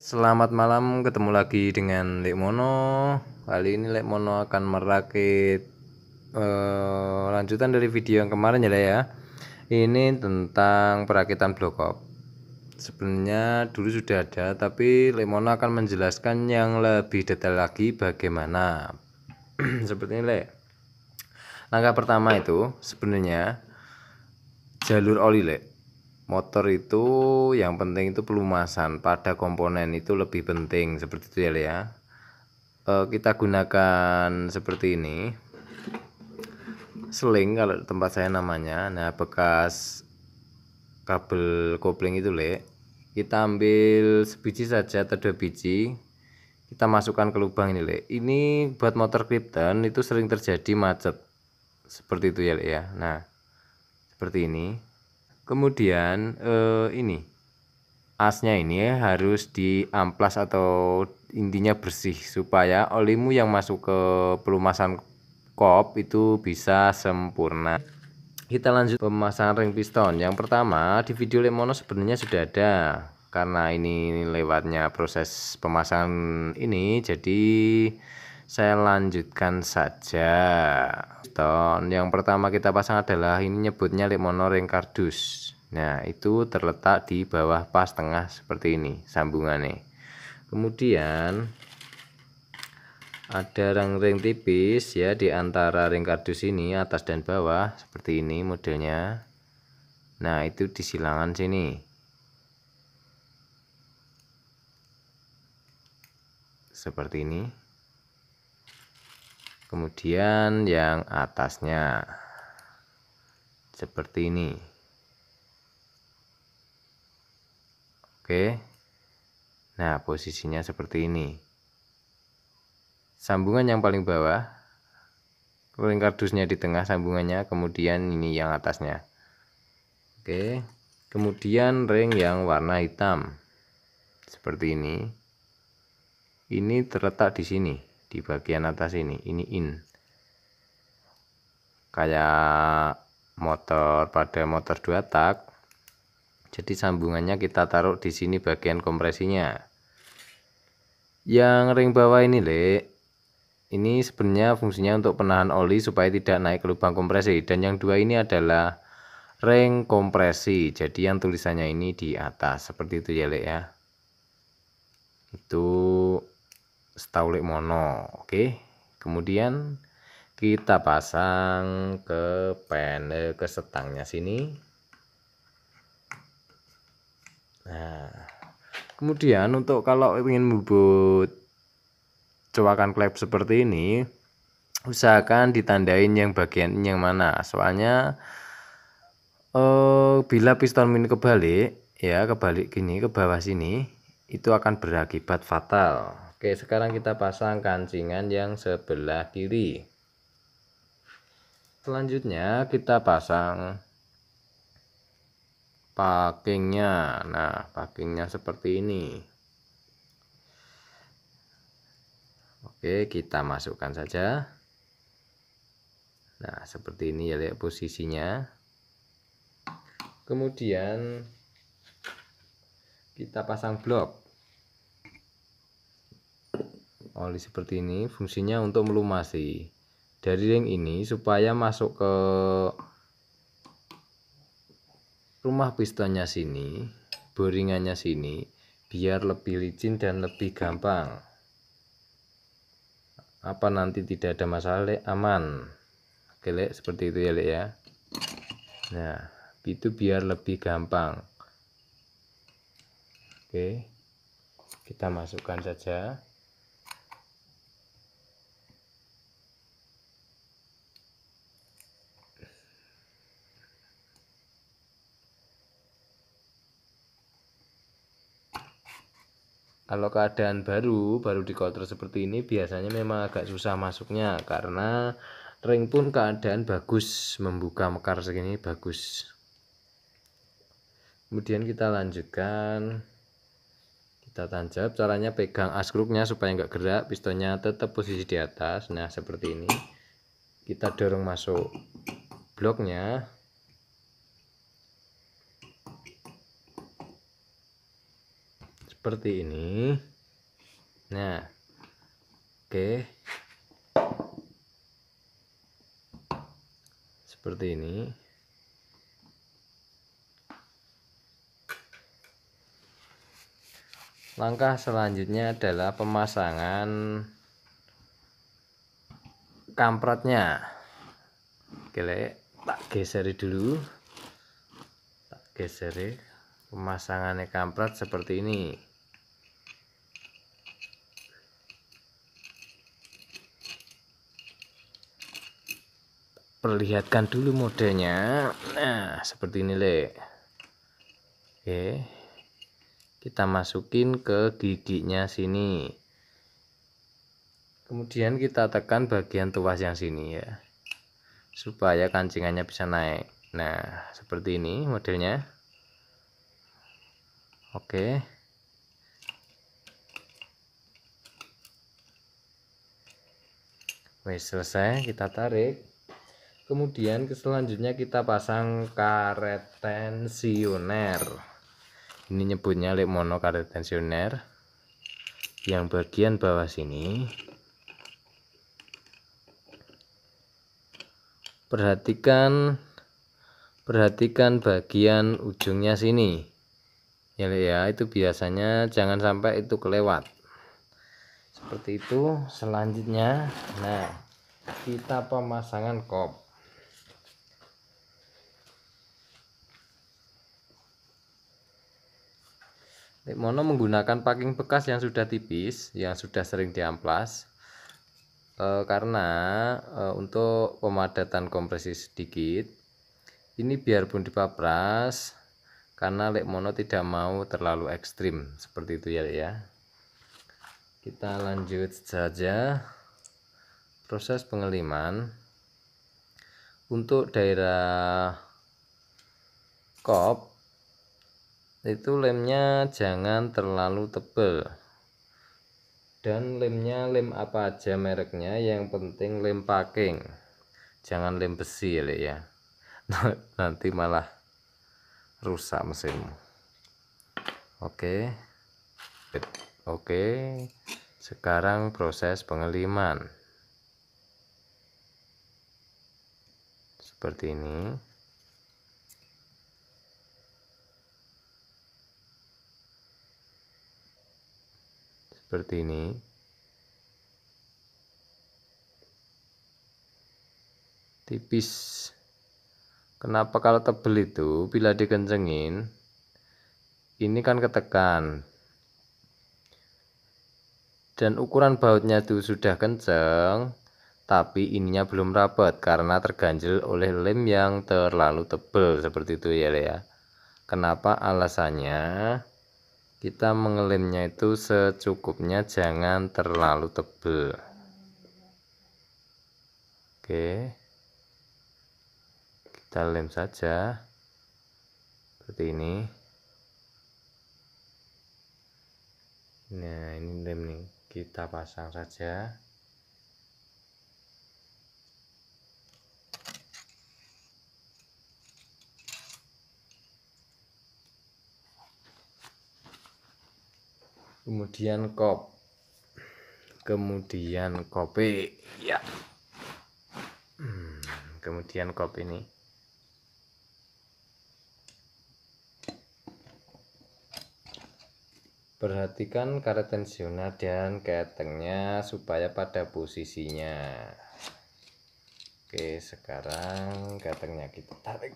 Selamat malam, ketemu lagi dengan Lek Kali ini Lek akan merakit uh, eh, lanjutan dari video yang kemarin ya, ya. Ini tentang perakitan blokop. Sebenarnya dulu sudah ada, tapi Lek akan menjelaskan yang lebih detail lagi bagaimana. Seperti ini, Lek. Langkah pertama itu sebenarnya jalur oli, Lek motor itu yang penting itu pelumasan pada komponen itu lebih penting seperti itu ya ya kita gunakan seperti ini seling kalau tempat saya namanya nah bekas kabel kopling itu le kita ambil sebiji saja atau dua biji kita masukkan ke lubang ini le ini buat motor Krypton itu sering terjadi macet seperti itu ya le ya nah seperti ini kemudian eh, ini asnya ini harus diamplas atau intinya bersih supaya olimu yang masuk ke pelumasan kop itu bisa sempurna kita lanjut pemasangan ring piston yang pertama di video lemono sebenarnya sudah ada karena ini lewatnya proses pemasangan ini jadi saya lanjutkan saja ton yang pertama kita pasang adalah ini nyebutnya limono ring kardus. nah itu terletak di bawah pas tengah seperti ini sambungannya kemudian ada ring-ring tipis ya di antara ring kardus ini atas dan bawah seperti ini modelnya nah itu di silangan sini seperti ini kemudian yang atasnya seperti ini oke nah posisinya seperti ini sambungan yang paling bawah ring kardusnya di tengah sambungannya kemudian ini yang atasnya oke kemudian ring yang warna hitam seperti ini ini terletak di sini di bagian atas ini ini in kayak motor pada motor dua tak jadi sambungannya kita taruh di sini bagian kompresinya yang ring bawah ini le ini sebenarnya fungsinya untuk penahan oli supaya tidak naik ke lubang kompresi dan yang dua ini adalah ring kompresi jadi yang tulisannya ini di atas seperti itu ya lek ya itu staulik mono oke kemudian kita pasang ke panel ke setangnya sini nah kemudian untuk kalau ingin membuat coakan klep seperti ini usahakan ditandain yang bagian yang mana soalnya eh, bila piston min kebalik ya kebalik gini ke bawah sini itu akan berakibat fatal Oke, sekarang kita pasang kancingan yang sebelah kiri. Selanjutnya kita pasang packingnya. Nah, packingnya seperti ini. Oke, kita masukkan saja. Nah, seperti ini ya lihat posisinya. Kemudian kita pasang blok oli seperti ini fungsinya untuk melumasi dari ring ini supaya masuk ke rumah pistonnya sini boringannya sini biar lebih licin dan lebih gampang apa nanti tidak ada masalah le, aman oke le, seperti itu ya le ya nah itu biar lebih gampang oke kita masukkan saja kalau keadaan baru baru di kotor seperti ini biasanya memang agak susah masuknya karena ring pun keadaan bagus membuka mekar segini bagus kemudian kita lanjutkan kita tancap caranya pegang askruknya supaya nggak gerak pistonnya tetap posisi di atas nah seperti ini kita dorong masuk bloknya seperti ini nah oke okay. seperti ini langkah selanjutnya adalah pemasangan kampratnya oke tak geseri dulu tak geseri pemasangannya kamprat seperti ini perlihatkan dulu modelnya nah seperti ini le oke kita masukin ke giginya sini kemudian kita tekan bagian tuas yang sini ya supaya kancingannya bisa naik nah seperti ini modelnya oke Wih, selesai kita tarik kemudian selanjutnya kita pasang karet tensioner ini nyebutnya lip mono karet tensioner yang bagian bawah sini perhatikan perhatikan bagian ujungnya sini ya ya itu biasanya jangan sampai itu kelewat seperti itu selanjutnya nah kita pemasangan kop Mono menggunakan packing bekas yang sudah tipis, yang sudah sering diamplas, e, karena e, untuk pemadatan kompresi sedikit, ini biarpun dipapras, karena lek mono tidak mau terlalu ekstrim seperti itu ya ya. Kita lanjut saja proses pengeliman untuk daerah kop itu lemnya jangan terlalu tebal dan lemnya lem apa aja mereknya yang penting lem packing jangan lem besi ya, ya. nanti malah rusak mesinmu oke oke sekarang proses pengeliman seperti ini seperti ini tipis kenapa kalau tebel itu bila dikencengin ini kan ketekan dan ukuran bautnya itu sudah kenceng tapi ininya belum rapat karena terganjel oleh lem yang terlalu tebel seperti itu ya ya kenapa alasannya kita mengelimnya itu secukupnya jangan terlalu tebal oke kita lem saja seperti ini nah ini lem nih kita pasang saja kemudian kop kemudian kopi ya hmm, kemudian kop ini perhatikan karet tensioner dan ketengnya supaya pada posisinya oke sekarang ketengnya kita tarik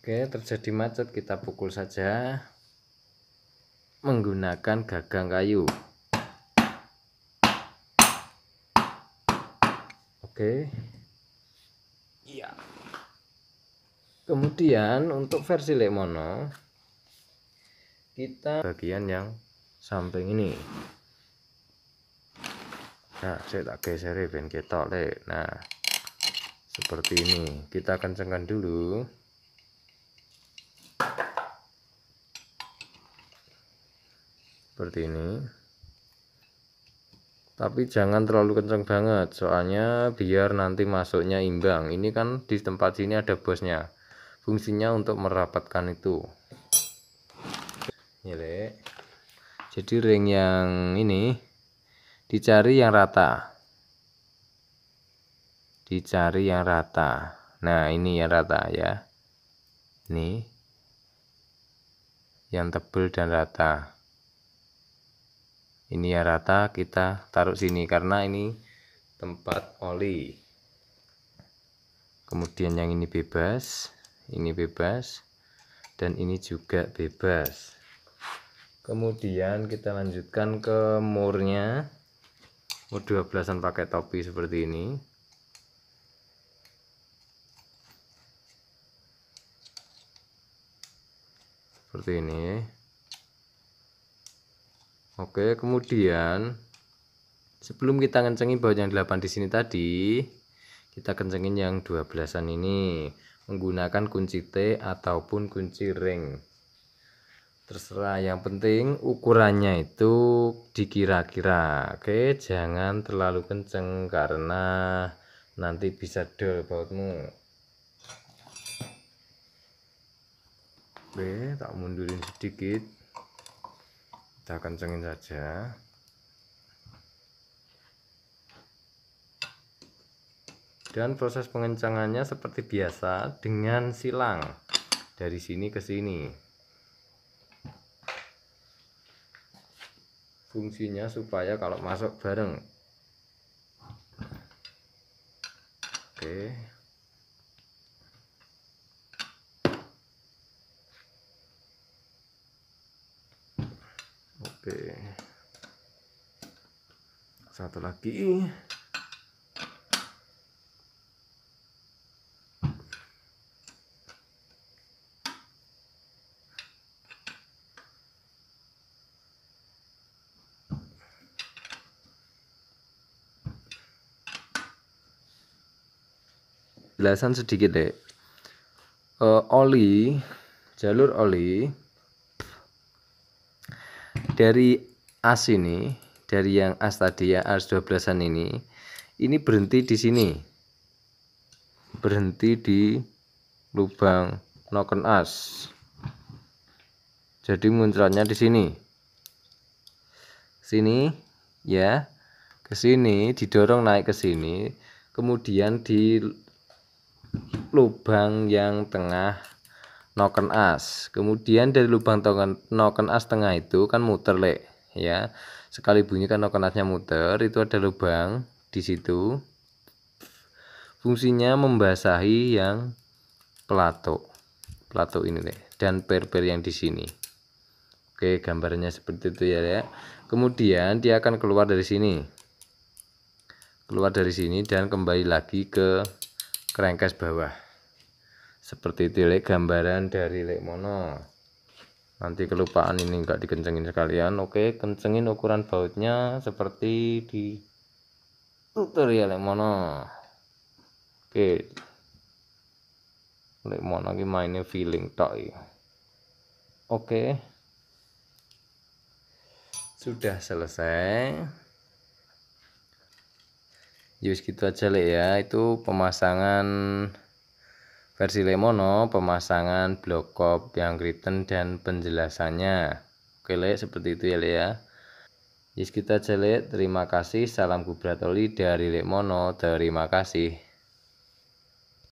Oke, terjadi macet kita pukul saja menggunakan gagang kayu. Oke. Iya. Kemudian untuk versi Lemono kita bagian yang samping ini. Nah, saya tak geser ya, ben ketok, Lek. Nah, seperti ini. Kita kencangkan dulu. seperti ini tapi jangan terlalu kenceng banget soalnya biar nanti masuknya imbang ini kan di tempat sini ada bosnya fungsinya untuk merapatkan itu Nyilek. jadi ring yang ini dicari yang rata dicari yang rata nah ini yang rata ya ini yang tebal dan rata ini ya rata kita taruh sini karena ini tempat oli kemudian yang ini bebas ini bebas dan ini juga bebas kemudian kita lanjutkan ke murnya mur 12an pakai topi seperti ini seperti ini Oke, kemudian sebelum kita kencengin baut yang 8 di sini tadi, kita kencengin yang 12-an ini menggunakan kunci T ataupun kunci ring. Terserah, yang penting ukurannya itu dikira-kira. Oke, jangan terlalu kenceng karena nanti bisa dol bautmu. Oke, tak mundurin sedikit kita kencengin saja dan proses pengencangannya seperti biasa dengan silang dari sini ke sini fungsinya supaya kalau masuk bareng Oke, satu lagi jelasan sedikit deh. Uh, oli, jalur oli dari as ini, dari yang as tadi ya, as 12-an ini, ini berhenti di sini. Berhenti di lubang noken as. Jadi munculnya di sini. Sini ya. Ke sini didorong naik ke sini, kemudian di lubang yang tengah noken as kemudian dari lubang token noken as tengah itu kan muter lek ya sekali bunyi kan noken asnya muter itu ada lubang di situ fungsinya membasahi yang pelatuk pelatuk ini lek dan per-per yang di sini oke gambarnya seperti itu ya lek kemudian dia akan keluar dari sini keluar dari sini dan kembali lagi ke kerengkes bawah seperti itu like, gambaran dari lek mono nanti kelupaan ini enggak dikencengin sekalian oke kencengin ukuran bautnya seperti di tutorial ya, lek mono oke lek mono ini mainnya feeling tok ya. oke sudah selesai Yus gitu aja lek ya itu pemasangan Versi Lemono, pemasangan blok kop yang written dan penjelasannya. Oke, Le, seperti itu ya, Le ya. Yes, kita jelek. Terima kasih. Salam Gubratoli dari Lemono. Terima kasih.